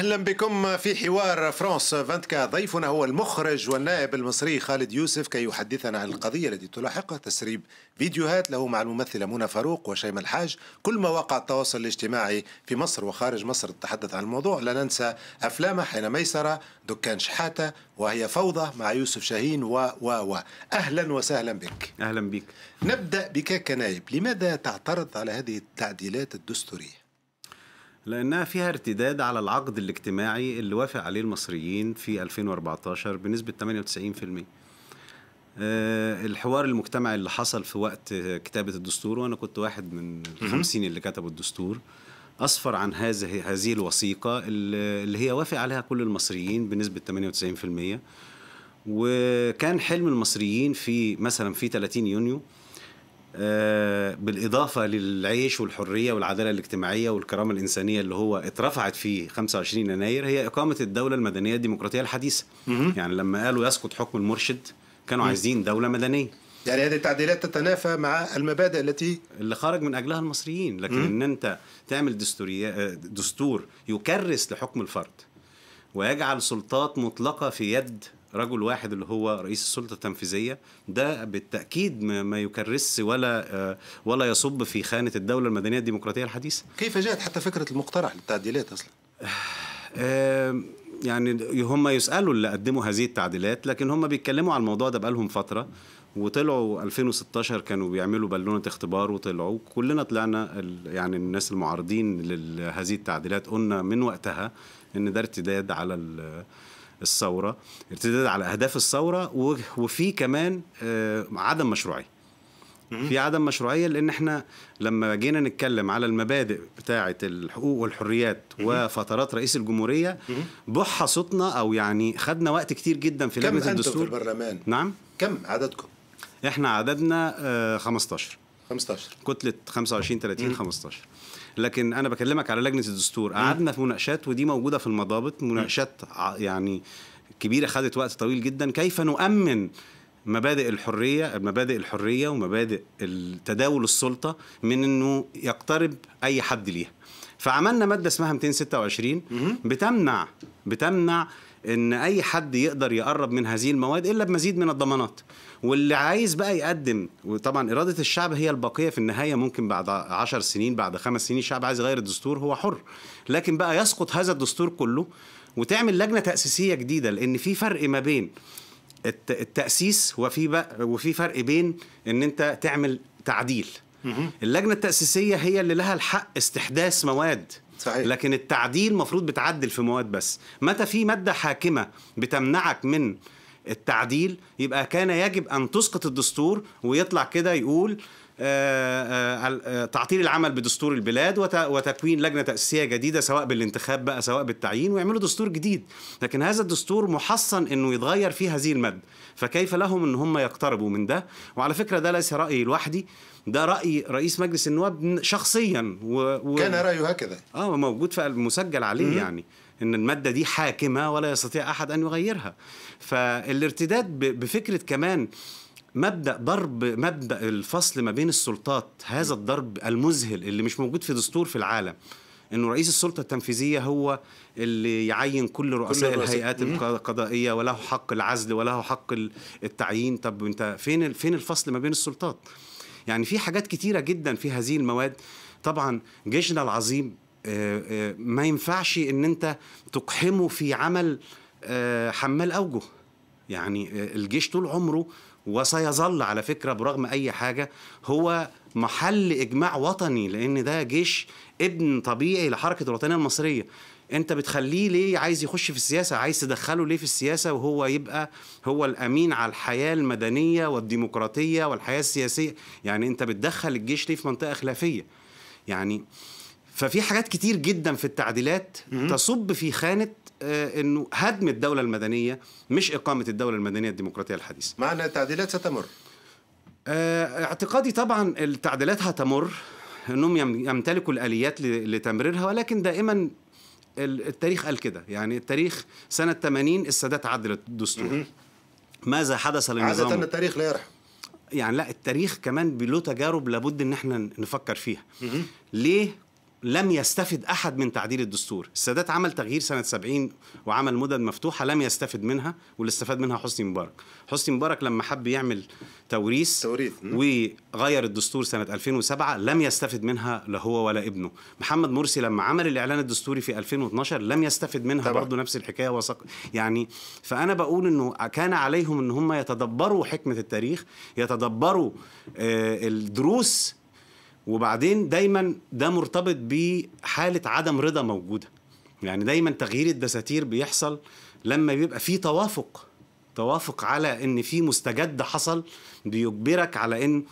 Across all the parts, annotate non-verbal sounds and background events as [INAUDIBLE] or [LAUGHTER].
اهلا بكم في حوار فرانس 24 ضيفنا هو المخرج والنائب المصري خالد يوسف كي يحدثنا عن القضيه التي تلاحقها تسريب فيديوهات له مع الممثله منى فاروق وشيماء الحاج كل مواقع التواصل الاجتماعي في مصر وخارج مصر تتحدث عن الموضوع لا ننسى افلام حين ميسره دكان شحاته وهي فوضى مع يوسف شاهين و و و اهلا وسهلا بك اهلا بك نبدا بك كنائب لماذا تعترض على هذه التعديلات الدستوريه لأنها فيها ارتداد على العقد الاجتماعي اللي وافق عليه المصريين في 2014 بنسبة 98% آه، الحوار المجتمعي اللي حصل في وقت كتابة الدستور وأنا كنت واحد من الخمسين اللي كتبوا الدستور أسفر عن هذه هذه الوثيقة اللي هي وافق عليها كل المصريين بنسبة 98% وكان حلم المصريين في مثلا في 30 يونيو بالإضافة للعيش والحرية والعدالة الاجتماعية والكرامة الإنسانية اللي هو اترفعت في 25 يناير هي إقامة الدولة المدنية الديمقراطية الحديثة يعني لما قالوا يسقط حكم المرشد كانوا عايزين دولة مدنية يعني هذه التعديلات تتنافى مع المبادئ التي اللي خرج من اجلها المصريين لكن ان انت تعمل دستوري دستور يكرس لحكم الفرد ويجعل سلطات مطلقه في يد رجل واحد اللي هو رئيس السلطه التنفيذيه ده بالتاكيد ما يكرس ولا آه، ولا يصب في خانه الدوله المدنيه الديمقراطيه الحديثه كيف جاءت حتى فكره المقترح للتعديلات اصلا آه، يعني هم يسالوا اللي قدموا هذه التعديلات لكن هم بيتكلموا على الموضوع ده بقالهم فتره وطلعوا 2016 كانوا بيعملوا بالونه اختبار وطلعوا كلنا طلعنا يعني الناس المعارضين لهذه التعديلات قلنا من وقتها ان ده ارتداد على الثوره ارتداد على اهداف الثوره وفي كمان آه، عدم مشروعيه في عدم مشروعيه لان احنا لما جينا نتكلم على المبادئ بتاعه الحقوق والحريات وفترات رئيس الجمهوريه بح صوتنا او يعني خدنا وقت كتير جدا في لجنه الدستور كم انتم في البرلمان نعم كم عددكم احنا عددنا 15 آه، 15 كتله 25 30 15 لكن انا بكلمك على لجنه الدستور قعدنا في مناقشات ودي موجوده في المضابط مناقشات يعني كبيره خدت وقت طويل جدا كيف نؤمن مبادئ الحريه مبادئ الحريه ومبادئ تداول السلطه من انه يقترب اي حد ليها فعملنا ماده اسمها 226 بتمنع بتمنع ان اي حد يقدر يقرب من هذه المواد الا بمزيد من الضمانات واللي عايز بقى يقدم وطبعا اراده الشعب هي الباقيه في النهايه ممكن بعد عشر سنين بعد خمس سنين الشعب عايز يغير الدستور هو حر لكن بقى يسقط هذا الدستور كله وتعمل لجنه تاسيسيه جديده لان في فرق ما بين التاسيس وفي بقى وفي فرق بين ان انت تعمل تعديل اللجنه التاسيسيه هي اللي لها الحق استحداث مواد صحيح. لكن التعديل مفروض بتعدل في مواد بس متى في مادة حاكمة بتمنعك من التعديل يبقى كان يجب أن تسقط الدستور ويطلع كده يقول آه، آه، آه، تعطيل العمل بدستور البلاد وتكوين لجنه تاسيسيه جديده سواء بالانتخاب بقى سواء بالتعيين ويعملوا دستور جديد لكن هذا الدستور محصن انه يتغير فيه هذه الماده فكيف لهم ان هم يقتربوا من ده وعلى فكره ده ليس رايي لوحدي ده راي رئيس مجلس النواب شخصيا و... و... كان رايه هكذا اه موجود في المسجل عليه م- يعني ان الماده دي حاكمه ولا يستطيع احد ان يغيرها فالارتداد بفكره كمان مبدا ضرب مبدا الفصل ما بين السلطات هذا الضرب المذهل اللي مش موجود في دستور في العالم انه رئيس السلطه التنفيذيه هو اللي يعين كل رؤساء كل الهيئات القضائيه وله حق العزل وله حق التعيين طب انت فين فين الفصل ما بين السلطات يعني في حاجات كتيره جدا في هذه المواد طبعا جيشنا العظيم ما ينفعش ان انت تقحمه في عمل حمال اوجه يعني الجيش طول عمره وسيظل على فكره برغم اي حاجه هو محل اجماع وطني لان ده جيش ابن طبيعي لحركه الوطنيه المصريه انت بتخليه ليه عايز يخش في السياسه عايز تدخله ليه في السياسه وهو يبقى هو الامين على الحياه المدنيه والديمقراطيه والحياه السياسيه يعني انت بتدخل الجيش ليه في منطقه خلافيه يعني ففي حاجات كتير جدا في التعديلات تصب في خانه آه، انه هدم الدوله المدنيه مش اقامه الدوله المدنيه الديمقراطيه الحديثه. معنى التعديلات ستمر. آه، اعتقادي طبعا التعديلات هتمر انهم يمتلكوا الاليات لتمريرها ولكن دائما التاريخ قال كده يعني التاريخ سنه 80 السادات عدل الدستور. ماذا حدث للنظام؟ عاده التاريخ لا يرحم. يعني لا التاريخ كمان له تجارب لابد ان احنا نفكر فيها. ليه لم يستفد احد من تعديل الدستور، السادات عمل تغيير سنه 70 وعمل مدن مفتوحه لم يستفد منها واللي استفاد منها حسني مبارك، حسني مبارك لما حب يعمل توريث توريث نعم. وغير الدستور سنه 2007 لم يستفد منها لا هو ولا ابنه، محمد مرسي لما عمل الاعلان الدستوري في 2012 لم يستفد منها برضه نفس الحكايه وثق يعني فانا بقول انه كان عليهم ان هم يتدبروا حكمه التاريخ، يتدبروا آه، الدروس وبعدين دايما ده مرتبط بحاله عدم رضا موجوده يعني دايما تغيير الدساتير بيحصل لما بيبقى في توافق توافق على ان في مستجد حصل بيجبرك على ان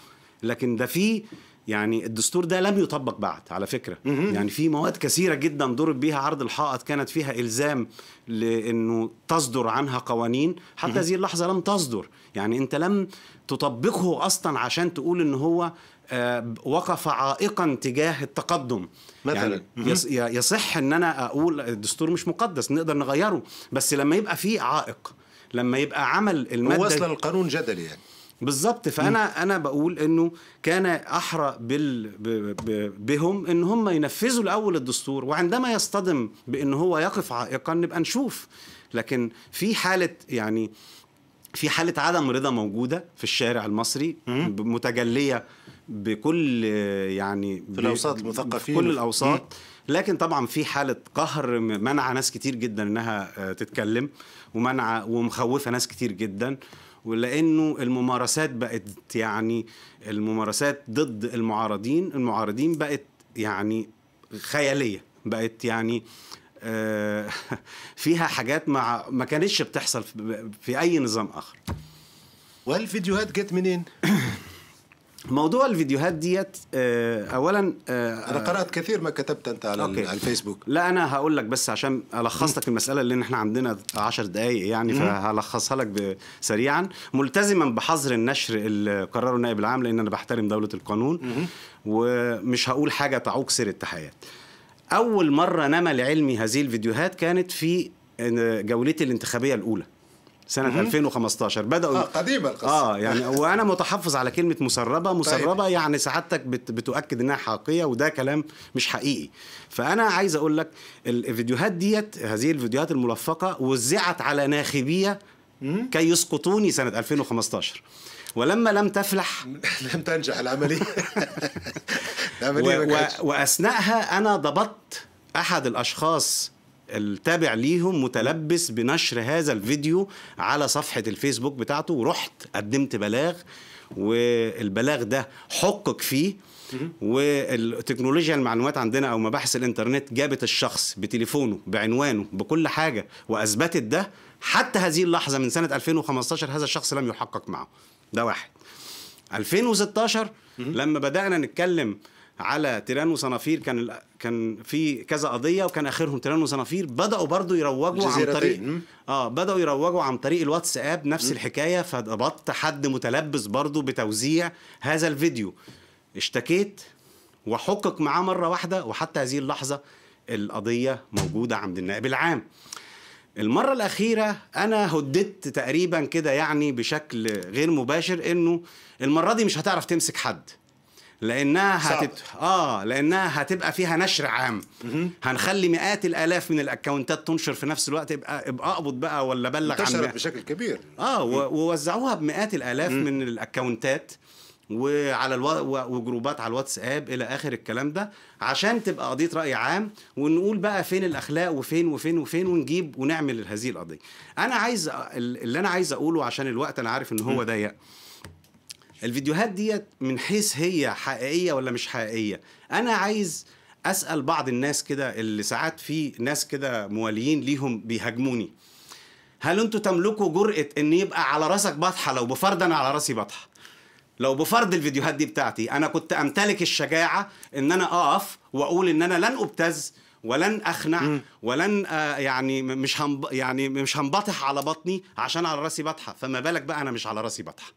لكن ده فيه يعني الدستور ده لم يطبق بعد على فكره يعني في مواد كثيره جدا ضرب بيها عرض الحائط كانت فيها الزام لانه تصدر عنها قوانين حتى هذه اللحظه لم تصدر يعني انت لم تطبقه اصلا عشان تقول ان هو آه، وقف عائقا تجاه التقدم يعني مثلا يعني يصح ان انا اقول الدستور مش مقدس نقدر نغيره بس لما يبقى فيه عائق لما يبقى عمل الماده هو اصلا القانون جدلي يعني بالظبط فانا م. انا بقول انه كان احرى بال... ب... ب... بهم ان هم ينفذوا الاول الدستور وعندما يصطدم بان هو يقف عائقا نبقى نشوف لكن في حاله يعني في حاله عدم رضا موجوده في الشارع المصري متجليه بكل يعني في الاوساط المثقفين كل الاوساط م. لكن طبعا في حاله قهر منع ناس كتير جدا انها آه، تتكلم ومنع ومخوفه ناس كتير جدا ولانه الممارسات بقت يعني الممارسات ضد المعارضين المعارضين بقت يعني خياليه بقت يعني آه، [LAUGHS] فيها حاجات ما ما كانتش بتحصل في اي نظام اخر والفيديوهات جت منين [COUGHS] موضوع الفيديوهات ديت آه، اولا آه، انا قرات كثير ما كتبت انت على أوكي. الفيسبوك لا انا هقول لك بس عشان الخص لك المساله لان احنا عندنا 10 دقائق يعني فهلخصها لك سريعا ملتزما بحظر النشر اللي قرره النائب العام لان انا بحترم دوله القانون ومش هقول حاجه تعوق سر التحيات اول مره نما لعلمي هذه الفيديوهات كانت في آه، جولتي الانتخابيه الاولى سنه 2015 بداوا آه قديمه القصه اه يعني وانا متحفظ على كلمه مسربه طيب. مسربه طيب. يعني سعادتك بتؤكد انها حقيقيه وده كلام مش حقيقي فانا عايز اقول لك الفيديوهات ديت هذه الفيديوهات الملفقه وزعت على ناخبيه كي يسقطوني سنه 2015 ولما لم تفلح [LAUGHS] لم تنجح العمليه [LAUGHS] العمليه و... و... واثناءها انا ضبطت احد الاشخاص التابع ليهم متلبس بنشر هذا الفيديو على صفحة الفيسبوك بتاعته ورحت قدمت بلاغ والبلاغ ده حقق فيه والتكنولوجيا المعلومات عندنا او مباحث الانترنت جابت الشخص بتليفونه بعنوانه بكل حاجه واثبتت ده حتى هذه اللحظه من سنه 2015 هذا الشخص لم يحقق معه ده واحد 2016 لما بدانا نتكلم على تيران وصنافير كان كان في كذا قضيه وكان اخرهم تيران وصنافير بداوا برضو يروجوا عن طريق اه بداوا يروجوا عن طريق الواتساب نفس الحكايه فضبطت حد متلبس برضو بتوزيع هذا الفيديو اشتكيت وحقق معاه مره واحده وحتى هذه اللحظه القضيه موجوده عند النائب العام المره الاخيره انا هددت تقريبا كده يعني بشكل غير مباشر انه المره دي مش هتعرف تمسك حد لانها هتت... اه لانها هتبقى فيها نشر عام م-م. هنخلي مئات الالاف من الاكونتات تنشر في نفس الوقت ابقى ابقى اقبض بقى ولا بلغ عن بشكل كبير اه ووزعوها بمئات الالاف م-م. من الاكونتات وعلى الو... وجروبات على الواتساب الى اخر الكلام ده عشان تبقى قضيه راي عام ونقول بقى فين الاخلاق وفين وفين وفين ونجيب ونعمل هذه القضيه انا عايز اللي انا عايز اقوله عشان الوقت انا عارف ان هو ضيق الفيديوهات ديت من حيث هي حقيقيه ولا مش حقيقيه انا عايز اسال بعض الناس كده اللي ساعات في ناس كده مواليين ليهم بيهاجموني هل انتوا تملكوا جرأة ان يبقى على راسك بطحة لو بفرض انا على راسي بطحة لو بفرض الفيديوهات دي بتاعتي انا كنت امتلك الشجاعة ان انا اقف واقول ان انا لن ابتز ولن اخنع ولن آه يعني مش يعني مش هنبطح على بطني عشان على راسي بطحة فما بالك بقى انا مش على راسي بطحة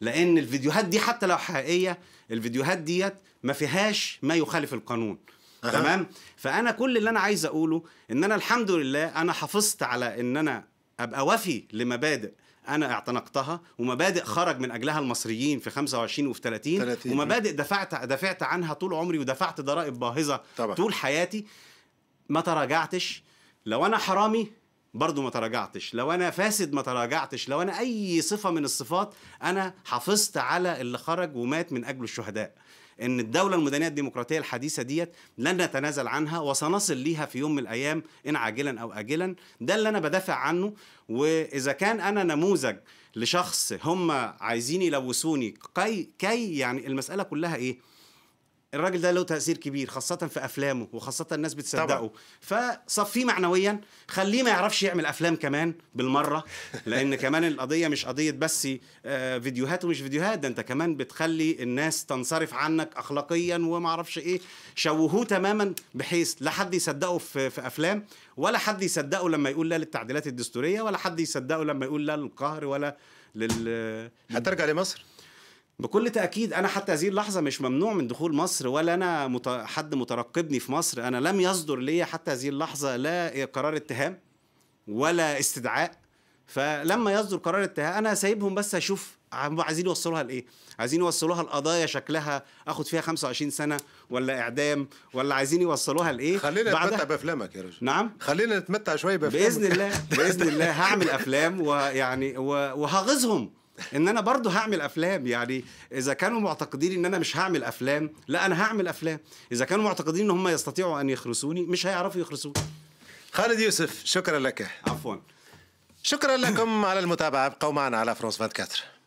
لان الفيديوهات دي حتى لو حقيقيه الفيديوهات ديت ما فيهاش ما يخالف القانون أه. تمام فانا كل اللي انا عايز اقوله ان انا الحمد لله انا حافظت على ان انا ابقى وفي لمبادئ انا اعتنقتها ومبادئ خرج من اجلها المصريين في 25 وفي 30, 30 ومبادئ دفعت دافعت عنها طول عمري ودفعت ضرائب باهظه طبعا. طول حياتي ما تراجعتش لو انا حرامي برضو ما تراجعتش لو انا فاسد ما تراجعتش لو انا اي صفه من الصفات انا حافظت على اللي خرج ومات من اجل الشهداء ان الدوله المدنيه الديمقراطيه الحديثه ديت لن نتنازل عنها وسنصل ليها في يوم من الايام ان عاجلا او اجلا ده اللي انا بدافع عنه واذا كان انا نموذج لشخص هم عايزين يلوثوني كي كي يعني المساله كلها ايه الراجل ده له تاثير كبير خاصه في افلامه وخاصه الناس بتصدقه فصفيه معنويا خليه ما يعرفش يعمل افلام كمان بالمره لان كمان القضيه مش قضيه بس آه، فيديوهات ومش فيديوهات ده انت كمان بتخلي الناس تنصرف عنك اخلاقيا وما اعرفش ايه شوهوه تماما بحيث لا حد يصدقه في, في افلام ولا حد يصدقه لما يقول لا للتعديلات الدستوريه ولا حد يصدقه لما يقول لا للقهر ولا لل هترجع لمصر بكل تاكيد انا حتى هذه اللحظه مش ممنوع من دخول مصر ولا انا مت... حد مترقبني في مصر انا لم يصدر لي حتى هذه اللحظه لا قرار اتهام ولا استدعاء فلما يصدر قرار اتهام انا سايبهم بس اشوف عايزين يوصلوها لايه عايزين يوصلوها لقضايا شكلها اخد فيها 25 سنه ولا اعدام ولا عايزين يوصلوها لايه خلينا بعدها... نتمتع بافلامك يا رجل نعم خلينا نتمتع شويه بافلامك باذن الله [LAUGHS] باذن الله هعمل افلام ويعني و... وهغيظهم ان انا برضه هعمل افلام يعني اذا كانوا معتقدين ان انا مش هعمل افلام لا انا هعمل افلام اذا كانوا معتقدين ان هم يستطيعوا ان يخرسوني مش هيعرفوا يخرسوني خالد يوسف شكرا لك عفوا شكرا لكم على المتابعه ابقوا معنا على فرانس 24